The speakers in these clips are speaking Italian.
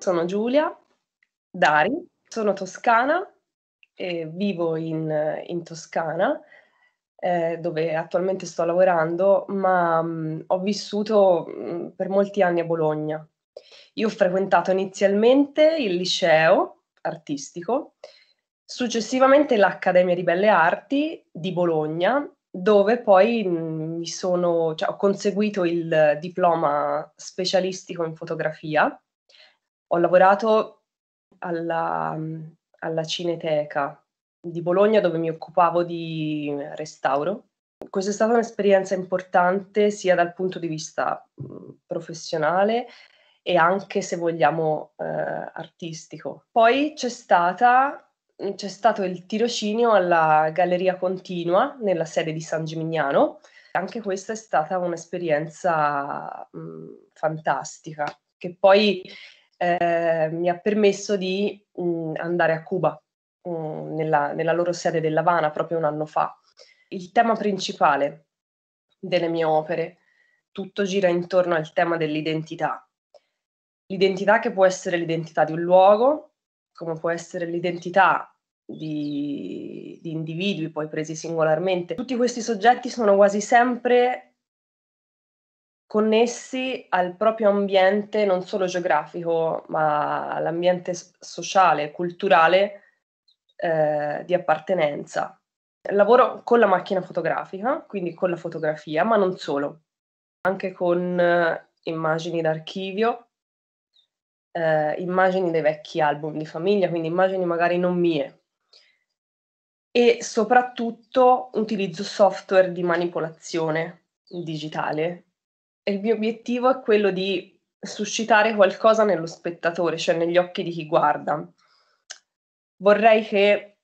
Sono Giulia Dari, sono toscana e vivo in, in Toscana eh, dove attualmente sto lavorando, ma mh, mm, ho vissuto mh, mm, per molti anni a Bologna. Io ho frequentato inizialmente il liceo artistico, successivamente l'Accademia di Belle Arti di Bologna, dove poi mh, mm, sono, cioè, ho conseguito il diploma specialistico in fotografia ho lavorato alla, alla Cineteca di Bologna dove mi occupavo di restauro. Questa è stata un'esperienza importante sia dal punto di vista mm, professionale e anche, se vogliamo, eh, artistico. Poi c'è, stata, c'è stato il tirocinio alla Galleria Continua nella sede di San Gimignano. Anche questa è stata un'esperienza mh, mm, fantastica, che poi eh, mi ha permesso di mh, mm, andare a Cuba, mh, mm, nella, nella, loro sede dell'Havana proprio un anno fa. Il tema principale delle mie opere, tutto gira intorno al tema dell'identità. L'identità che può essere l'identità di un luogo, come può essere l'identità di, di individui poi presi singolarmente. Tutti questi soggetti sono quasi sempre connessi al proprio ambiente, non solo geografico, ma all'ambiente sociale e culturale eh, di appartenenza. Lavoro con la macchina fotografica, quindi con la fotografia, ma non solo, anche con eh, immagini d'archivio, eh, immagini dei vecchi album di famiglia, quindi immagini magari non mie. E soprattutto utilizzo software di manipolazione digitale il mio obiettivo è quello di suscitare qualcosa nello spettatore, cioè negli occhi di chi guarda. Vorrei che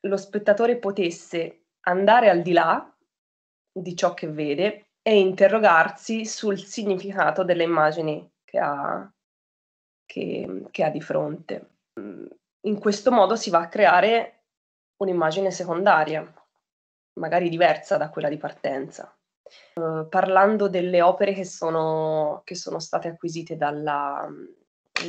lo spettatore potesse andare al di là di ciò che vede e interrogarsi sul significato delle immagini che ha, che, che ha di fronte. In questo modo si va a creare un'immagine secondaria, magari diversa da quella di partenza eh, parlando delle opere che sono, che sono state acquisite dalla,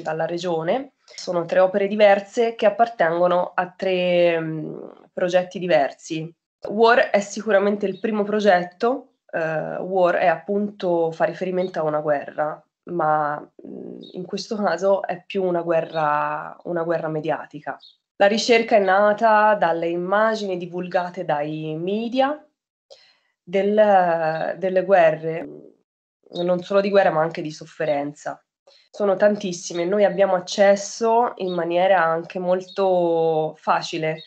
dalla, regione. Sono tre opere diverse che appartengono a tre mh, mm, progetti diversi. War è sicuramente il primo progetto, eh, War è appunto fa riferimento a una guerra, ma mh, mm, in questo caso è più una guerra, una guerra mediatica. La ricerca è nata dalle immagini divulgate dai media del, delle guerre, non solo di guerra ma anche di sofferenza. Sono tantissime, noi abbiamo accesso in maniera anche molto facile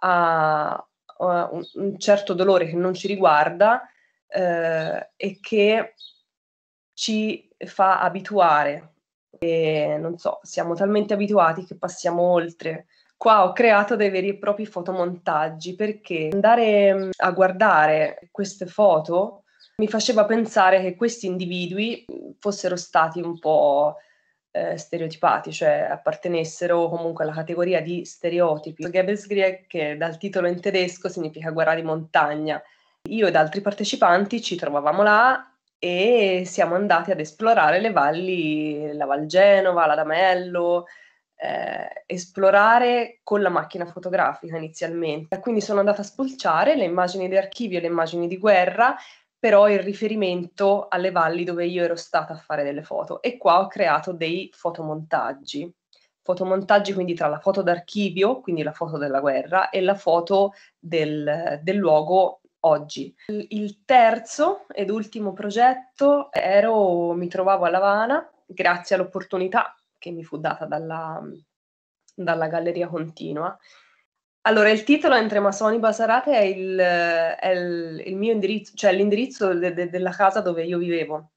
a, a un, un certo dolore che non ci riguarda eh, e che ci fa abituare. E, non so, siamo talmente abituati che passiamo oltre qua ho creato dei veri e propri fotomontaggi perché andare mm, a guardare queste foto mi faceva pensare che questi individui mm, fossero stati un po' eh, stereotipati, cioè appartenessero comunque alla categoria di stereotipi. Gebelsgrieg, che dal titolo in tedesco significa guerra di montagna. Io ed altri partecipanti ci trovavamo là e siamo andati ad esplorare le valli, la Val Genova, l'Adamello, eh, esplorare con la macchina fotografica inizialmente. Quindi sono andata a spulciare le immagini di archivio, e le immagini di guerra, però il riferimento alle valli dove io ero stata a fare delle foto. E qua ho creato dei fotomontaggi. Fotomontaggi quindi tra la foto d'archivio, quindi la foto della guerra, e la foto del, del luogo oggi. Il terzo ed ultimo progetto ero, mi trovavo a Lavana, grazie all'opportunità che mi fu data dalla, dalla Galleria Continua. Allora, il titolo Entre Masoni Basarate è, il, è il, il mio indirizzo, cioè l'indirizzo de, de, della casa dove io vivevo.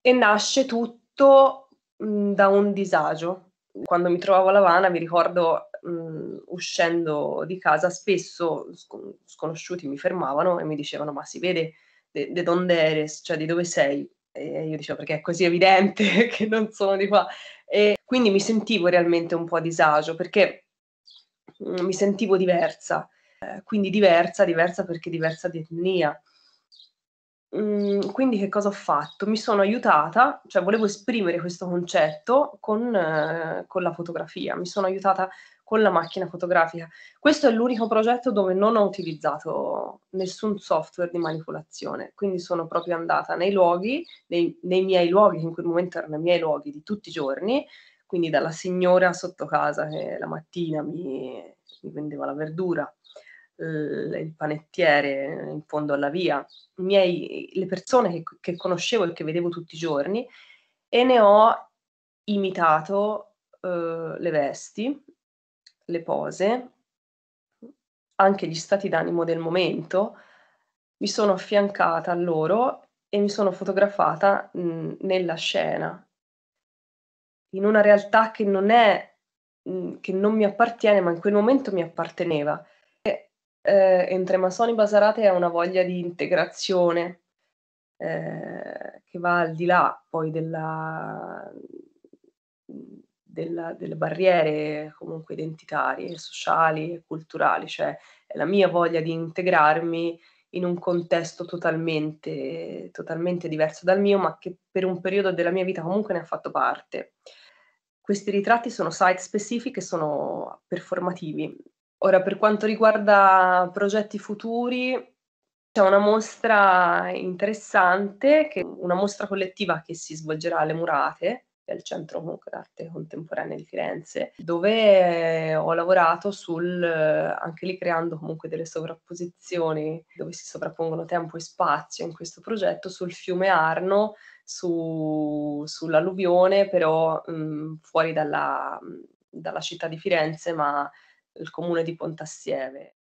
E nasce tutto mh, da un disagio. Quando mi trovavo a Lavana, mi ricordo mh, uscendo di casa, spesso sconosciuti mi fermavano e mi dicevano: Ma si vede de, de donde eres, cioè di dove sei? E io dicevo perché è così evidente che non sono di qua. E quindi mi sentivo realmente un po' a disagio perché mm, mi sentivo diversa, eh, quindi diversa, diversa perché diversa di etnia. Mhmm, quindi che cosa ho fatto? Mi sono aiutata, cioè volevo esprimere questo concetto con eh, con la fotografia. Mi sono aiutata con la macchina fotografica. Questo è l'unico progetto dove non ho utilizzato nessun software di manipolazione, quindi sono proprio andata nei luoghi, nei nei miei luoghi, che in quel momento erano i miei luoghi di tutti i giorni, quindi dalla signora sotto casa che la mattina mi mi vendeva la verdura eh, il panettiere in fondo alla via, miei, le persone che, che, conoscevo e che vedevo tutti i giorni e ne ho imitato eh, le vesti, le pose, anche gli stati d'animo del momento, mi sono affiancata a loro e mi sono fotografata mh, mm, nella scena, in una realtà che non è mh, mm, che non mi appartiene, ma in quel momento mi apparteneva eh, entre masoni basarate è una voglia di integrazione eh, che va al di là poi della, della, delle barriere comunque identitarie, sociali e culturali, cioè è la mia voglia di integrarmi in un contesto totalmente, totalmente diverso dal mio, ma che per un periodo della mia vita comunque ne ha fatto parte. Questi ritratti sono site specific e sono performativi, Ora, per quanto riguarda progetti futuri, c'è una mostra interessante, che, una mostra collettiva che si svolgerà alle Murate, del Centro d'Arte Contemporanea di Firenze, dove ho lavorato sul, anche lì creando comunque delle sovrapposizioni, dove si sovrappongono tempo e spazio in questo progetto, sul fiume Arno, su, sull'alluvione, però mh, fuori dalla, dalla città di Firenze, ma il comune di Pontassieve.